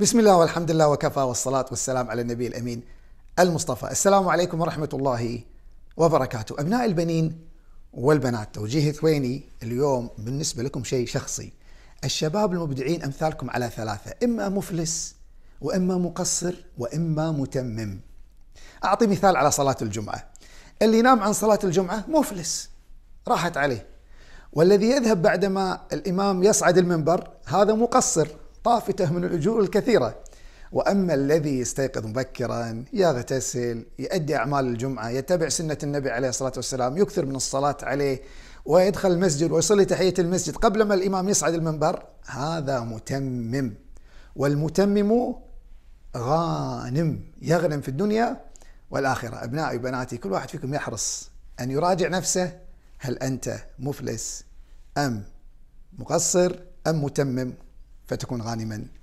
بسم الله والحمد لله وكفى والصلاة والسلام على النبي الأمين المصطفى السلام عليكم ورحمة الله وبركاته أبناء البنين والبنات توجيه ثويني اليوم بالنسبة لكم شيء شخصي الشباب المبدعين أمثالكم على ثلاثة إما مفلس وإما مقصر وإما متمم أعطي مثال على صلاة الجمعة اللي ينام عن صلاة الجمعة مفلس راحت عليه والذي يذهب بعدما الإمام يصعد المنبر هذا مقصر طافته من الأجور الكثيرة وأما الذي يستيقظ مبكرا يغتسل يؤدي أعمال الجمعة يتبع سنة النبي عليه الصلاة والسلام يكثر من الصلاة عليه ويدخل المسجد ويصلي تحية المسجد قبل ما الإمام يصعد المنبر هذا متمم والمتمم غانم يغنم في الدنيا والآخرة أبنائي وبناتي كل واحد فيكم يحرص أن يراجع نفسه هل أنت مفلس أم مقصر أم متمم فتكون غانما